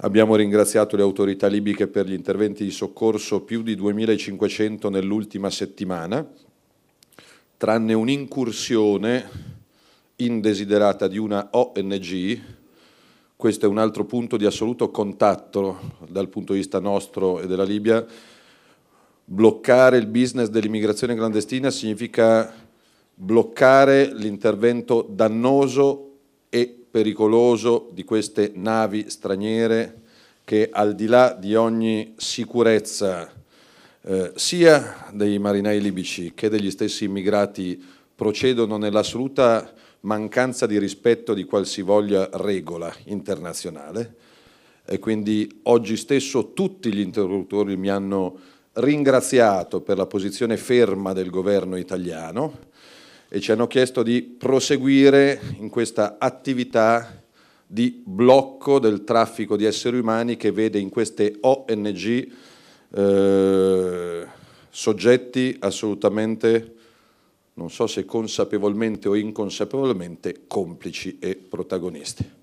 Abbiamo ringraziato le autorità libiche per gli interventi di soccorso, più di 2.500 nell'ultima settimana, tranne un'incursione indesiderata di una ONG, questo è un altro punto di assoluto contatto dal punto di vista nostro e della Libia. Bloccare il business dell'immigrazione clandestina significa bloccare l'intervento dannoso e pericoloso di queste navi straniere che al di là di ogni sicurezza eh, sia dei marinai libici che degli stessi immigrati procedono nell'assoluta mancanza di rispetto di qualsivoglia regola internazionale e quindi oggi stesso tutti gli interlocutori mi hanno ringraziato per la posizione ferma del governo italiano e ci hanno chiesto di proseguire in questa attività di blocco del traffico di esseri umani che vede in queste ONG eh, soggetti assolutamente, non so se consapevolmente o inconsapevolmente, complici e protagonisti.